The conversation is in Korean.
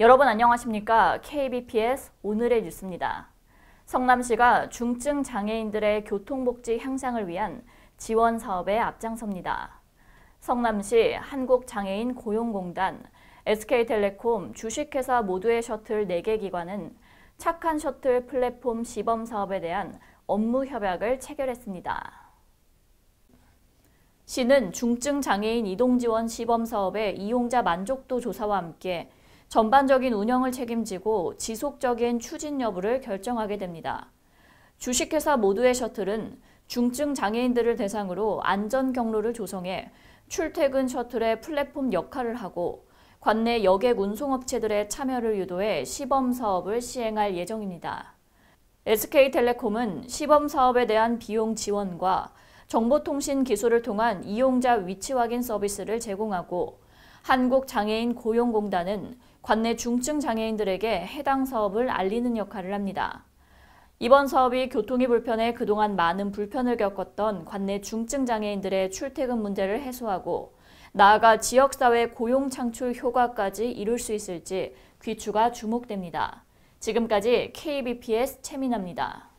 여러분 안녕하십니까? KBPS 오늘의 뉴스입니다. 성남시가 중증 장애인들의 교통복지 향상을 위한 지원 사업에 앞장섭니다. 성남시 한국장애인 고용공단, SK텔레콤 주식회사 모두의 셔틀 4개 기관은 착한 셔틀 플랫폼 시범 사업에 대한 업무 협약을 체결했습니다. 시는 중증 장애인 이동 지원 시범 사업의 이용자 만족도 조사와 함께 전반적인 운영을 책임지고 지속적인 추진 여부를 결정하게 됩니다. 주식회사 모두의 셔틀은 중증 장애인들을 대상으로 안전 경로를 조성해 출퇴근 셔틀의 플랫폼 역할을 하고 관내 여객 운송업체들의 참여를 유도해 시범 사업을 시행할 예정입니다. SK텔레콤은 시범 사업에 대한 비용 지원과 정보통신 기술을 통한 이용자 위치 확인 서비스를 제공하고 한국장애인 고용공단은 관내 중증 장애인들에게 해당 사업을 알리는 역할을 합니다. 이번 사업이 교통이 불편해 그동안 많은 불편을 겪었던 관내 중증 장애인들의 출퇴근 문제를 해소하고 나아가 지역사회 고용 창출 효과까지 이룰 수 있을지 귀추가 주목됩니다. 지금까지 KBPS 최민아입니다.